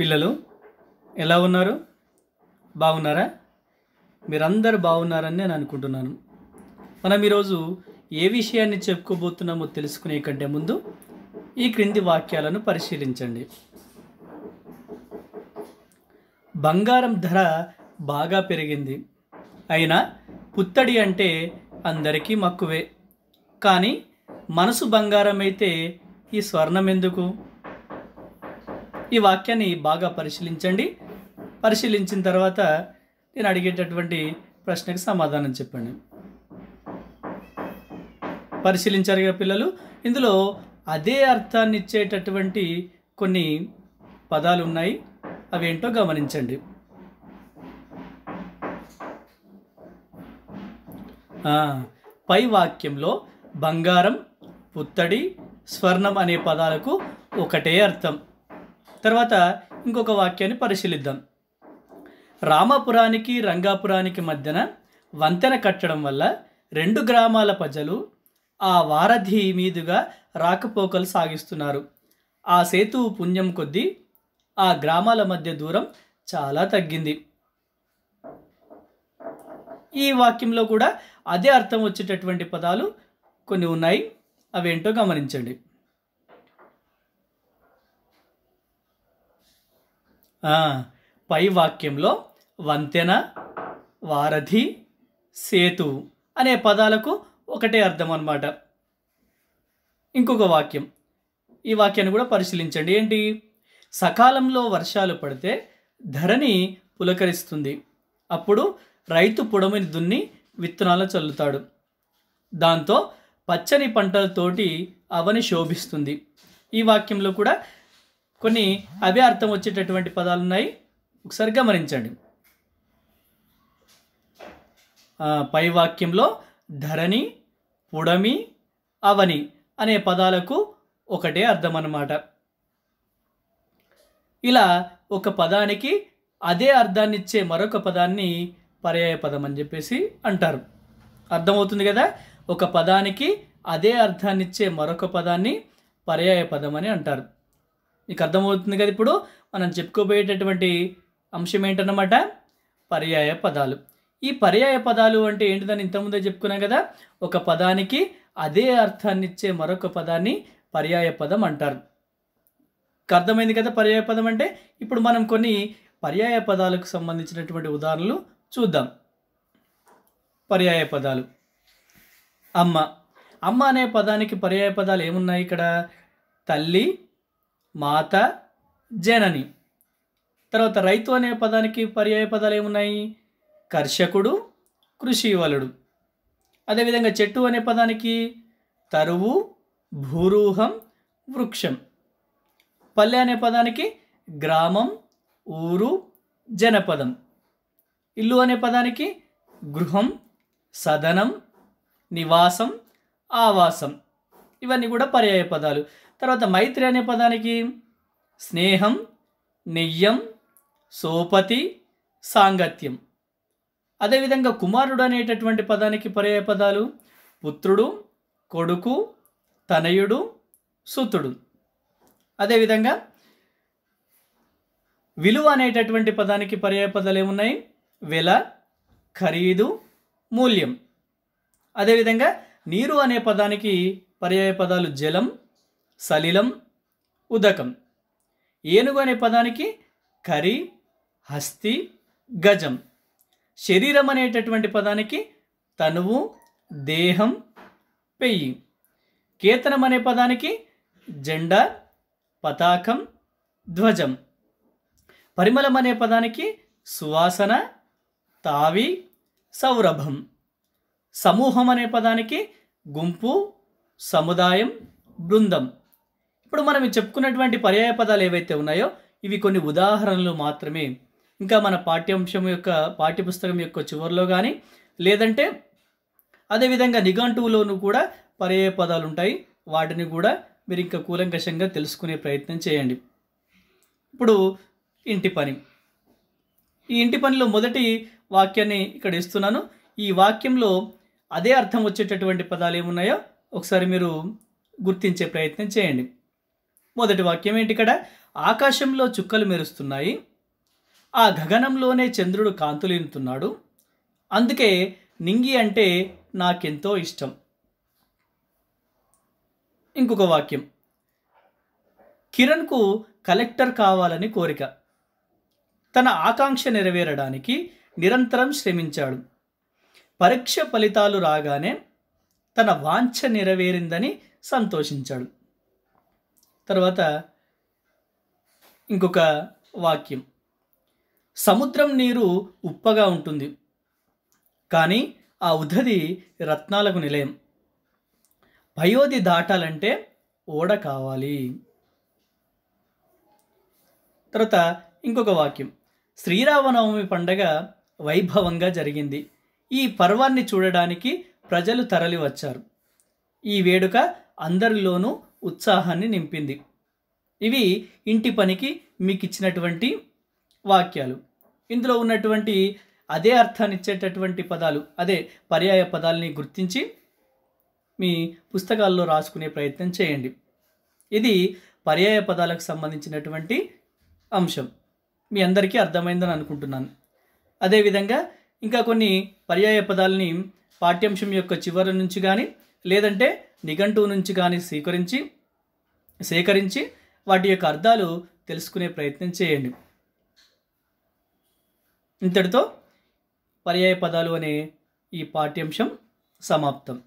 పిల్లలు ఎలా ఉన్నారు బాగున్నారా మీరందరూ బాగున్నారని నేను అనుకుంటున్నాను మనం ఈరోజు ఏ విషయాన్ని చెప్పుకోబోతున్నామో తెలుసుకునే కంటే ముందు ఈ క్రింది వాక్యాలను పరిశీలించండి బంగారం ధర బాగా పెరిగింది అయినా పుత్తడి అంటే అందరికీ మక్కువే కానీ మనసు బంగారం అయితే ఈ స్వర్ణం ఎందుకు ఈ వాక్యాన్ని బాగా పరిశీలించండి పరిశీలించిన తర్వాత నేను అడిగేటటువంటి ప్రశ్నకు సమాధానం చెప్పండి పరిశీలించారు పిల్లలు ఇందులో అదే అర్థాన్ని ఇచ్చేటటువంటి కొన్ని పదాలు ఉన్నాయి అవేంటో గమనించండి పై వాక్యంలో బంగారం పుత్తడి స్వర్ణం అనే పదాలకు ఒకటే అర్థం తర్వాత ఇంకొక వాక్యాన్ని పరిశీలిద్దాం రామాపురానికి రంగాపురానికి మధ్యన వంతెన కట్టడం వల్ల రెండు గ్రామాల ప్రజలు ఆ వారధి మీదుగా రాకపోకలు సాగిస్తున్నారు ఆ సేతు పుణ్యం కొద్దీ ఆ గ్రామాల మధ్య దూరం చాలా తగ్గింది ఈ వాక్యంలో కూడా అదే అర్థం వచ్చేటటువంటి పదాలు కొన్ని ఉన్నాయి అవేంటో గమనించండి పై వాక్యంలో వంతెన వారధి సేతు అనే పదాలకు ఒకటే అర్థం అన్నమాట ఇంకొక వాక్యం ఈ వాక్యాన్ని కూడా పరిశీలించండి ఏంటి సకాలంలో వర్షాలు పడితే ధరని పులకరిస్తుంది అప్పుడు రైతు పొడమని దున్ని విత్తనాలు చల్లుతాడు దాంతో పచ్చని పంటలతోటి అవని శోభిస్తుంది ఈ వాక్యంలో కూడా కొన్ని అవే అర్థం వచ్చేటటువంటి పదాలు ఉన్నాయి ఒకసారి గమనించండి పై వాక్యంలో ధరణి పుడమి అవని అనే పదాలకు ఒకటే అర్థం అన్నమాట ఇలా ఒక పదానికి అదే అర్థాన్ని ఇచ్చే మరొక పదాన్ని పర్యాయ పదం అని చెప్పేసి అంటారు అర్థమవుతుంది కదా ఒక పదానికి అదే అర్థాన్ని ఇచ్చే మరొక పదాన్ని పర్యాయ పదం అని అంటారు మీకు అర్థమవుతుంది కదా ఇప్పుడు మనం చెప్పుకోబోయేటటువంటి అంశం ఏంటన్నమాట పర్యాయ పదాలు ఈ పర్యాయ పదాలు అంటే ఏంటిదని ఇంతకుముందే చెప్పుకున్నాం కదా ఒక పదానికి అదే అర్థాన్ని ఇచ్చే మరొక పదాన్ని పర్యాయ పదం అంటారు అర్థమైంది కదా పర్యాయ పదం అంటే ఇప్పుడు మనం కొన్ని పర్యాయ పదాలకు సంబంధించినటువంటి ఉదాహరణలు చూద్దాం పర్యాయ పదాలు అమ్మ అమ్మ అనే పదానికి పర్యాయ పదాలు ఏమున్నాయి ఇక్కడ తల్లి మాత జనని తర్వాత రైతు అనే పదానికి పర్యాయ పదాలు ఏమున్నాయి కర్షకుడు కృషివలుడు అదేవిధంగా చెట్టు అనే పదానికి తరువు భూరూహం వృక్షం పల్లె అనే పదానికి గ్రామం ఊరు జనపదం ఇల్లు అనే పదానికి గృహం సదనం నివాసం ఆవాసం ఇవన్నీ కూడా పర్యాయ పదాలు తర్వాత మైత్రి అనే పదానికి స్నేహం నెయ్యం సోపతి సాంగత్యం అదేవిధంగా కుమారుడు అనేటటువంటి పదానికి పర్యాయ పదాలు పుత్రుడు కొడుకు తనయుడు సుతుడు అదేవిధంగా విలువ అనేటటువంటి పదానికి పర్యాయ పదాలు ఏమున్నాయి వెల ఖరీదు మూల్యం అదేవిధంగా నీరు అనే పదానికి పర్యాయ పదాలు జలం సలిలం ఉదకం ఏనుగు అనే పదానికి కరి హస్తి గజం శరీరం అనేటటువంటి పదానికి తనువు దేహం పెయ్యి కేతనం అనే పదానికి జెండా పతాకం ధ్వజం పరిమళం అనే పదానికి సువాసన తావి సౌరభం సమూహం అనే పదానికి గుంపు సముదాయం బృందం ఇప్పుడు మనం చెప్పుకున్నటువంటి పర్యాయ పదాలు ఏవైతే ఉన్నాయో ఇవి కొన్ని ఉదాహరణలు మాత్రమే ఇంకా మన పాఠ్యాంశం యొక్క పాఠ్యపుస్తకం యొక్క చివరిలో కానీ లేదంటే అదేవిధంగా నిఘంటువులోనూ కూడా పర్యాయ పదాలు ఉంటాయి వాటిని కూడా మీరు ఇంకా కూలంకషంగా తెలుసుకునే ప్రయత్నం చేయండి ఇప్పుడు ఇంటి పని ఈ ఇంటి పనిలో మొదటి వాక్యాన్ని ఇక్కడ ఇస్తున్నాను ఈ వాక్యంలో అదే అర్థం వచ్చేటటువంటి పదాలు ఏమున్నాయో ఒకసారి మీరు గుర్తించే ప్రయత్నం చేయండి మొదటి వాక్యం ఏంటి ఇక్కడ ఆకాశంలో చుక్కలు మెరుస్తున్నాయి ఆ గగనంలోనే చంద్రుడు కాంతులేనుతున్నాడు అందుకే నింగి అంటే నాకెంతో ఇష్టం ఇంకొక వాక్యం కిరణ్కు కలెక్టర్ కావాలని కోరిక తన ఆకాంక్ష నెరవేరడానికి నిరంతరం శ్రమించాడు పరీక్ష ఫలితాలు రాగానే తన వాంఛ నెరవేరిందని సంతోషించాడు తర్వాత ఇంకొక వాక్యం సముద్రం నీరు ఉప్పగా ఉంటుంది కానీ ఆ ఉదది రత్నాలకు నిలయం భయోది దాటాలంటే ఓడ కావాలి తర్వాత ఇంకొక వాక్యం శ్రీరామనవమి పండగ వైభవంగా జరిగింది ఈ పర్వాన్ని చూడడానికి ప్రజలు తరలివచ్చారు ఈ వేడుక అందరిలోనూ ఉత్సాహాన్ని నింపింది ఇవి ఇంటి పనికి మీకు ఇచ్చినటువంటి వాక్యాలు ఇందులో ఉన్నటువంటి అదే అర్థాన్ని ఇచ్చేటటువంటి పదాలు అదే పర్యాయ పదాలని గుర్తించి మీ పుస్తకాల్లో రాసుకునే ప్రయత్నం చేయండి ఇది పర్యాయ పదాలకు సంబంధించినటువంటి అంశం మీ అందరికీ అర్థమైందని అనుకుంటున్నాను అదేవిధంగా ఇంకా కొన్ని పర్యాయ పదాలని పాఠ్యాంశం యొక్క చివరి నుంచి కానీ లేదంటే నిఘంటువు నుంచి కానీ స్వీకరించి సేకరించి వాటి యొక్క అర్థాలు తెలుసుకునే ప్రయత్నం చేయండి ఇంతటితో పర్యాయ పదాలు అనే ఈ పాఠ్యాంశం సమాప్తం